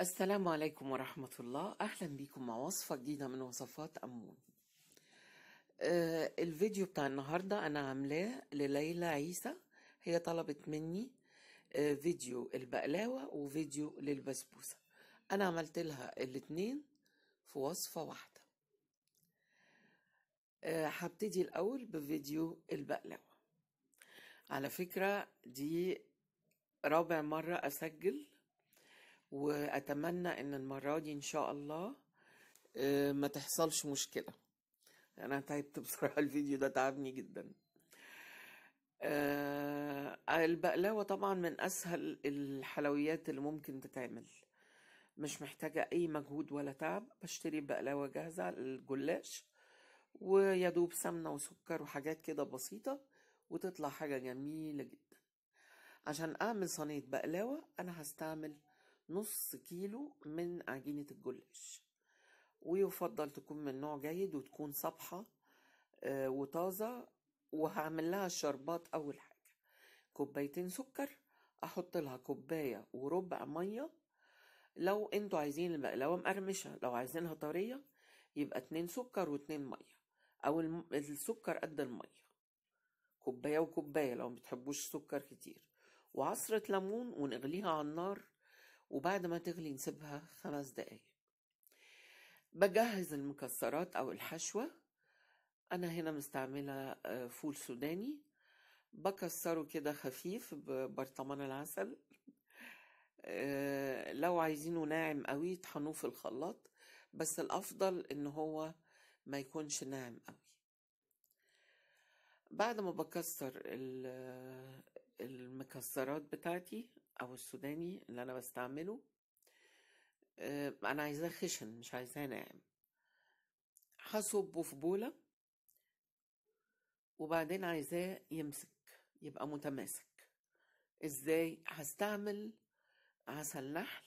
السلام عليكم ورحمة الله أهلا بيكم مع وصفة جديدة من وصفات أمون آه الفيديو بتاع النهاردة أنا عاملاه لليلى عيسى هي طلبت مني آه فيديو البقلاوة وفيديو للبسبوسة أنا عملت لها الاتنين في وصفة واحدة آه هبتدي الأول بفيديو البقلاوة على فكرة دي رابع مرة أسجل واتمنى ان المره دي ان شاء الله آه، ما تحصلش مشكله انا تعبت بصراحه الفيديو ده تعبني جدا آه، البقلاوه طبعا من اسهل الحلويات اللي ممكن تتعمل مش محتاجة أي مجهود ولا تعب بشتري بقلاوة جاهزة الجلاش ويدوب سمنة وسكر وحاجات كده بسيطة وتطلع حاجة جميلة جدا عشان أعمل صينية بقلاوة أنا هستعمل نص كيلو من عجينة الجلاش ويفضل تكون من نوع جيد وتكون صبحة آه، وطازة وهعمل لها شربات أول حاجة كوبايتين سكر أحط لها كوباية وربع مية لو انتوا عايزين البقلاوة مقرمشة لو عايزينها طرية يبقى اتنين سكر واتنين مية أو السكر قد المية كوباية وكوباية لو بتحبوش سكر كتير وعصرة ليمون ونغليها على النار وبعد ما تغلي نسيبها خمس دقايق بجهز المكسرات أو الحشوة أنا هنا مستعملة آه، فول سوداني بكسره كده خفيف ببرطمان العسل آه، لو عايزينه ناعم قوي طحنوه في الخلاط بس الأفضل إن هو ما يكونش ناعم قوي بعد ما بكسر آه، المكسرات بتاعتي او السوداني اللي انا بستعمله آه، انا عايزاه خشن مش عايزاه ناعم هصبه في بولة وبعدين عايزاه يمسك يبقى متماسك ازاي هستعمل عسل نحل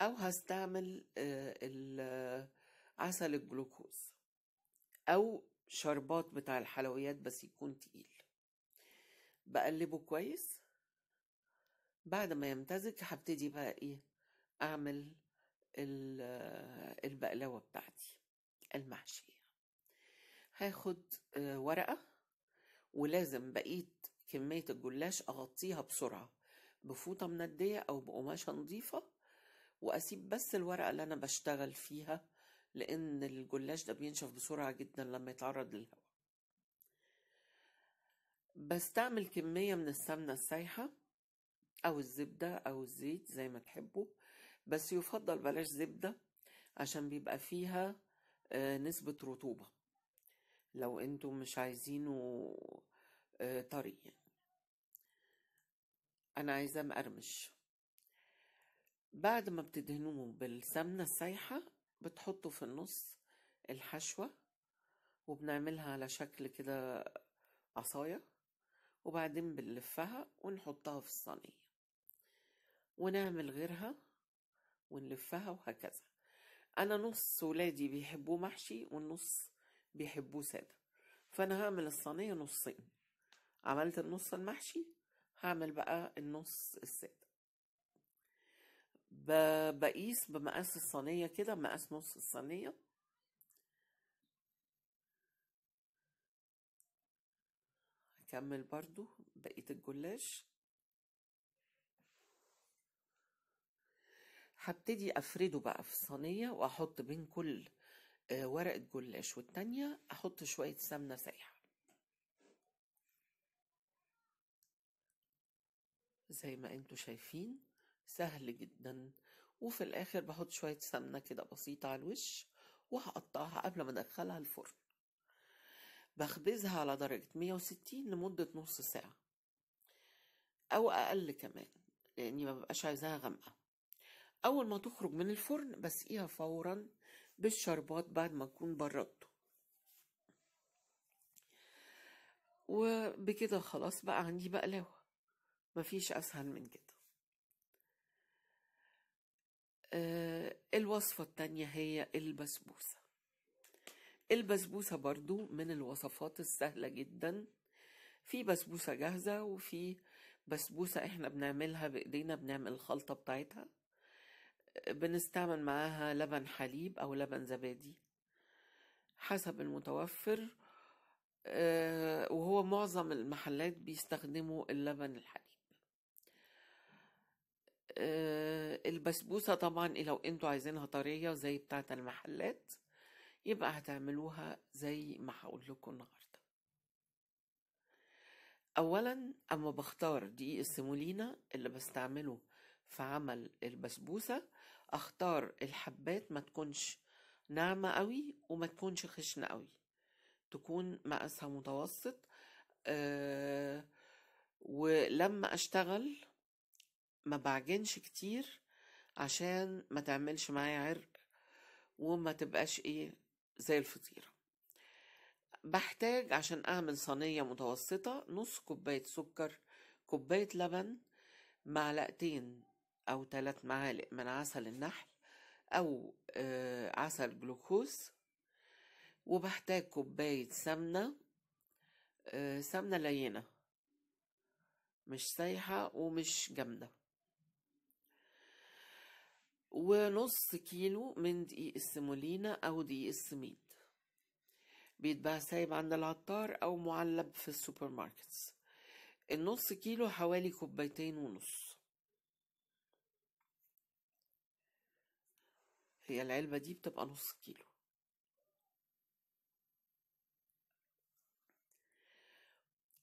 او هستعمل آه، عسل الجلوكوز او شربات بتاع الحلويات بس يكون تقيل بقلبه كويس بعد ما يمتزج هبتدي بقى ايه اعمل البقلاوة بتاعتي المحشية هاخد آه، ورقة ولازم بقية كمية الجلاش اغطيها بسرعة بفوطة مندية او بقماشة نظيفة واسيب بس الورقة اللي انا بشتغل فيها لان الجلاش ده بينشف بسرعة جدا لما يتعرض للهواء بستعمل كمية من السمنة السايحة او الزبدة او الزيت زي ما تحبوا بس يفضل بلاش زبدة عشان بيبقى فيها آه، نسبة رطوبة لو انتم مش عايزينه آه، طري يعني انا عايزة مقرمش بعد ما بتدهنوه بالسمنة السايحة بتحطوا في النص الحشوة وبنعملها على شكل كده عصاية وبعدين بنلفها ونحطها في الصينية ونعمل غيرها ونلفها وهكذا انا نص ولادي بيحبوه محشي والنص بيحبوه ساده فانا هعمل الصينيه نصين عملت النص المحشي هعمل بقى النص الساده بقيس بمقاس الصينيه كده مقاس نص الصينيه هكمل برضو بقيه الجلاش هبتدي افرده بقى في صينية واحط بين كل آه، ورقة جلاش والتانية احط شوية سمنة سايحة زي ما انتوا شايفين سهل جدا وفي الاخر بحط شوية سمنة كده بسيطة على الوش وهقطعها قبل ما ادخلها الفرن بخبزها على درجة 160 لمدة نص ساعة أو أقل كمان لأني مببقاش عايزاها غامقة أول ما تخرج من الفرن بسقيها فورا بالشربات بعد ما تكون بردته وبكده خلاص بقى عندي بقلاوة مفيش أسهل من كده آه الوصفة التانية هي البسبوسة البسبوسة برضو من الوصفات السهلة جدا في بسبوسة جاهزة وفي بسبوسة احنا بنعملها بايدينا بنعمل الخلطة بتاعتها بنستعمل معاها لبن حليب أو لبن زبادي حسب المتوفر آه، وهو معظم المحلات بيستخدموا اللبن الحليب آه، البسبوسة طبعا إيه، لو انتوا عايزينها طرية زي بتاعة المحلات يبقى هتعملوها زي ما هقول لكم النهاردة اولا اما بختار دقيق السيمولينا اللي بستعمله في عمل البسبوسة اختار الحبات ما تكونش ناعمة قوي وما تكونش خشنة قوي تكون مقاسها متوسط آه، ولما اشتغل ما بعجنش كتير عشان ما تعملش معايا عرق وما تبقاش ايه زي الفطيرة بحتاج عشان اعمل صينية متوسطة نص كوباية سكر كوباية لبن معلقتين أو ثلاث معالق من عسل النحل أو آه، عسل جلوكوز وبحتاج كوباية سمنة آه، سمنة لينة مش سايحة ومش جامدة ونص كيلو من دقيق السمولينا أو دقيق السميد بيتباع سايب عند العطار أو معلب في السوبر ماركتس النص كيلو حوالي كوبايتين ونص هي العلبة دي بتبقى نص كيلو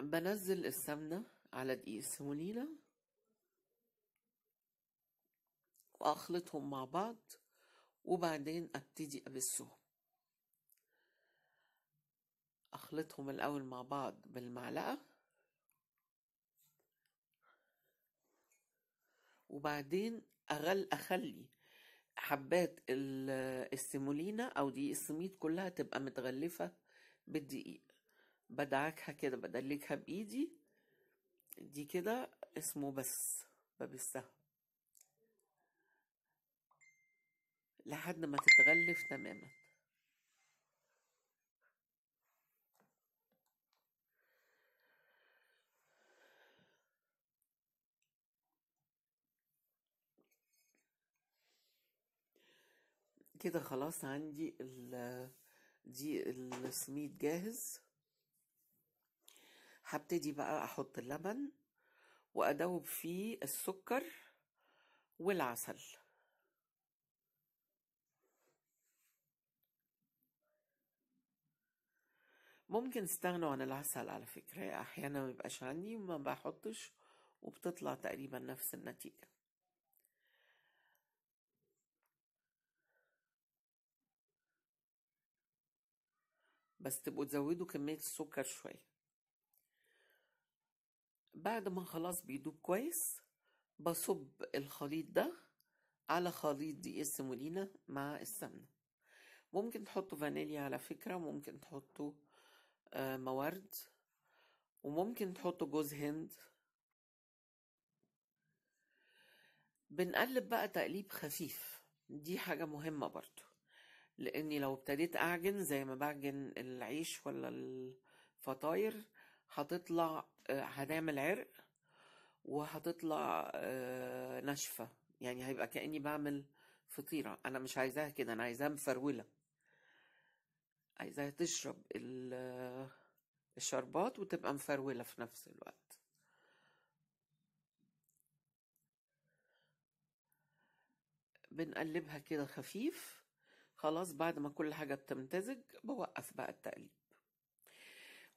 بنزل السمنة على دقيق السمولينا وأخلطهم مع بعض وبعدين أبتدي أبسهم أخلطهم الأول مع بعض بالمعلقة وبعدين أغل أخلي حبات السيمولينا او دي السميد كلها تبقى متغلفة بالدقيق بدعكها كده بدلكها بايدي دي كده اسمه بس ببسها لحد ما تتغلف تماما كده خلاص عندي ال دي السميد جاهز هبتدي بقى احط اللبن وادوب فيه السكر والعسل ممكن استغنوا عن العسل على فكرة احيانا بيبقاش عندي وما بحطش وبتطلع تقريبا نفس النتيجة بس تبقوا تزودوا كمية السكر شوية بعد ما خلاص بيدوب كويس بصب الخليط ده على خليط دي السمولينا مع السمنة ممكن تحطوا فانيليا على فكرة ممكن تحطوا آه، موارد وممكن تحطوا جوز هند بنقلب بقى تقليب خفيف دي حاجة مهمة برضو لاني لو ابتديت اعجن زي ما بعجن العيش ولا الفطاير هتطلع آه، هنعمل عرق وهتطلع آه، ناشفة يعني هيبقى كأني بعمل فطيرة أنا مش عايزاها كده أنا عايزاها مفرولة عايزاها تشرب آه، الشربات وتبقى مفرولة في نفس الوقت بنقلبها كده خفيف خلاص بعد ما كل حاجة بتمتزج بوقف بقى التقليب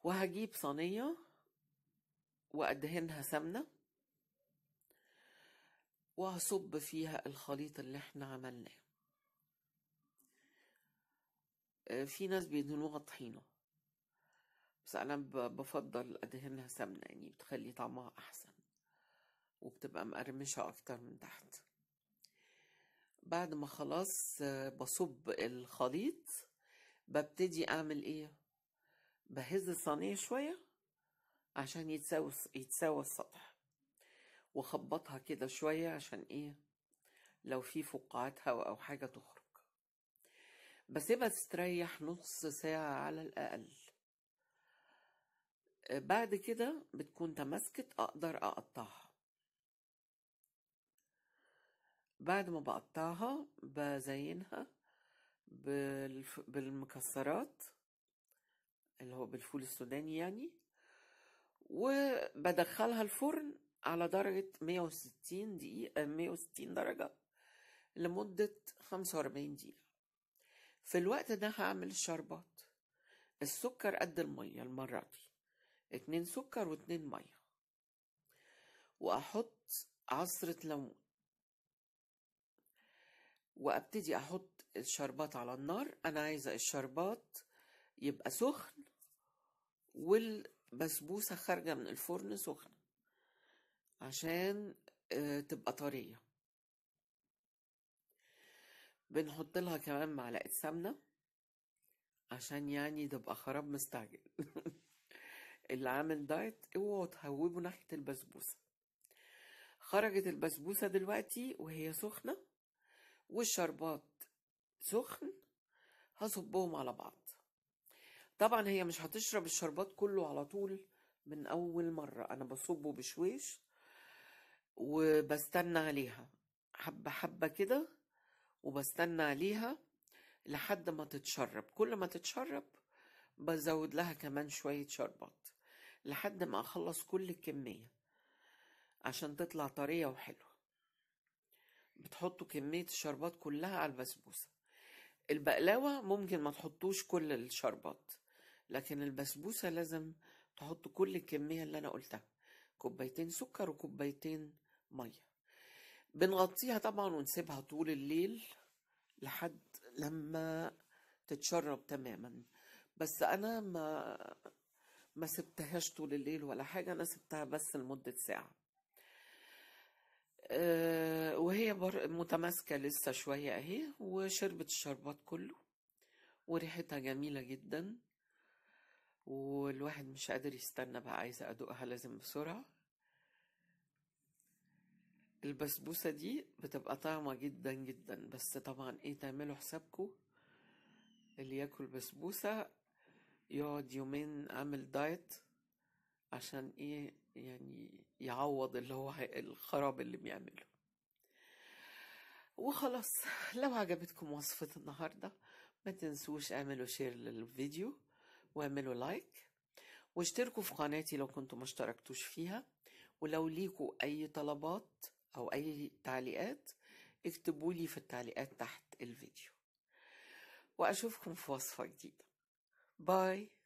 وهجيب صينية وأدهنها سمنة وهصب فيها الخليط اللي احنا عملناه آه، في ناس بيدهنوها طحينة بس أنا بفضل أدهنها سمنة يعني بتخلي طعمها أحسن وبتبقى مقرمشة أكتر من تحت بعد ما خلاص آه، بصب الخليط ببتدي اعمل ايه بهز الصينيه شويه عشان يتساوي يتساوى السطح واخبطها كده شويه عشان ايه لو في فقاعات هواء او حاجه تخرج بسيبها تستريح نص ساعه على الاقل آه، بعد كده بتكون تماسكت اقدر اقطعها بعد ما بقطعها بزينها بالمكسرات اللي هو بالفول السوداني يعني وبدخلها الفرن على درجة 160 دقيقة 160 درجة لمدة 45 دقيقة في الوقت ده هعمل الشربات السكر قد المية المرة دي اتنين سكر واتنين مية وأحط عصرة ليمون وابتدي احط الشربات على النار انا عايزه الشربات يبقى سخن والبسبوسه خارجه من الفرن سخنه عشان آه، تبقى طريه بنحط لها كمان معلقه سمنه عشان يعني تبقى خراب مستعجل اللي عامل دايت اوعوا تهوبوا ناحيه البسبوسه خرجت البسبوسه دلوقتي وهي سخنه والشربات سخن هصبهم على بعض طبعا هي مش هتشرب الشربات كله على طول من اول مرة انا بصبه بشويش وبستنى عليها حبة حبة كده وبستنى عليها لحد ما تتشرب كل ما تتشرب بزود لها كمان شوية شربات لحد ما اخلص كل الكمية عشان تطلع طرية وحلوة بتحطوا كمية الشربات كلها على البسبوسة البقلاوة ممكن ما تحطوش كل الشربات لكن البسبوسة لازم تحطوا كل الكمية اللي أنا قلتها كوبايتين سكر وكوبايتين مية بنغطيها طبعا ونسيبها طول الليل لحد لما تتشرب تماما بس أنا ما ما سبتهاش طول الليل ولا حاجة أنا سبتها بس لمدة ساعة آه، وهي بر... متماسكة لسه شوية اهي وشربت الشربات كله وريحتها جميلة جدا والواحد مش قادر يستنى بقى عايزة أدوقها لازم بسرعة البسبوسة دي بتبقى طعمة جدا جدا بس طبعا ايه تعملوا حسابكو اللي ياكل بسبوسة يقعد يومين عامل دايت عشان ايه يعني يعوض اللي هو الخراب اللي بيعمله وخلاص لو عجبتكم وصفة النهاردة ما تنسوش اعملوا شير للفيديو واعملوا لايك واشتركوا في قناتي لو كنتوا ما اشتركتوش فيها ولو ليكوا اي طلبات او اي تعليقات اكتبوا لي في التعليقات تحت الفيديو واشوفكم في وصفة جديدة باي